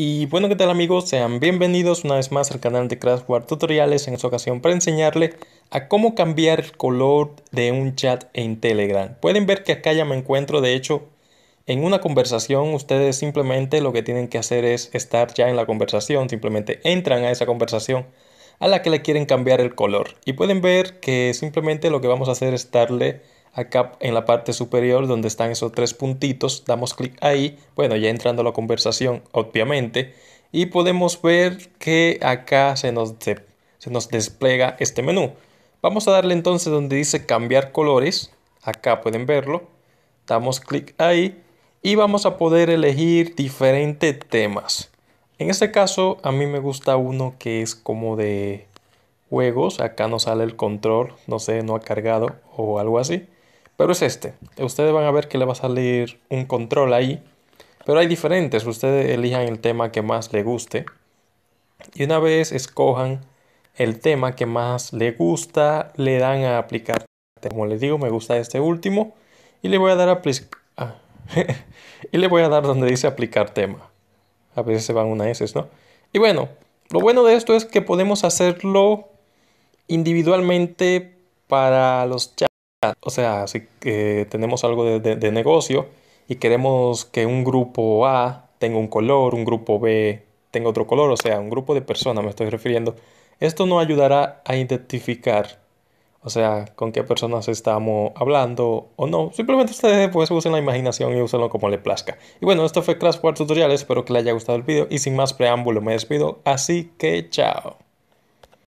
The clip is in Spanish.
Y bueno, ¿qué tal amigos? Sean bienvenidos una vez más al canal de War Tutoriales, en esta ocasión para enseñarle a cómo cambiar el color de un chat en Telegram. Pueden ver que acá ya me encuentro, de hecho, en una conversación ustedes simplemente lo que tienen que hacer es estar ya en la conversación, simplemente entran a esa conversación a la que le quieren cambiar el color. Y pueden ver que simplemente lo que vamos a hacer es darle acá en la parte superior donde están esos tres puntitos, damos clic ahí, bueno ya entrando a la conversación obviamente, y podemos ver que acá se nos, se nos despliega este menú. Vamos a darle entonces donde dice cambiar colores, acá pueden verlo, damos clic ahí y vamos a poder elegir diferentes temas. En este caso a mí me gusta uno que es como de juegos, acá nos sale el control, no sé, no ha cargado o algo así. Pero es este. Ustedes van a ver que le va a salir un control ahí. Pero hay diferentes. Ustedes elijan el tema que más le guste. Y una vez escojan el tema que más le gusta, le dan a aplicar. Como les digo, me gusta este último. Y le voy a dar a ah, y le voy a dar donde dice aplicar tema. A veces se van una S, ¿no? Y bueno, lo bueno de esto es que podemos hacerlo individualmente para los chats o sea, si eh, tenemos algo de, negocio y queremos que un grupo A tenga un color, un grupo B tenga otro color, o sea, un grupo de personas me estoy refiriendo, esto no ayudará a identificar, o sea, con qué personas estamos hablando o no. Simplemente ustedes pues usen la imaginación y úsenlo como le plazca. Y bueno, esto fue Crash Tutorial, espero que les haya gustado el video y sin más preámbulo me despido, así que chao.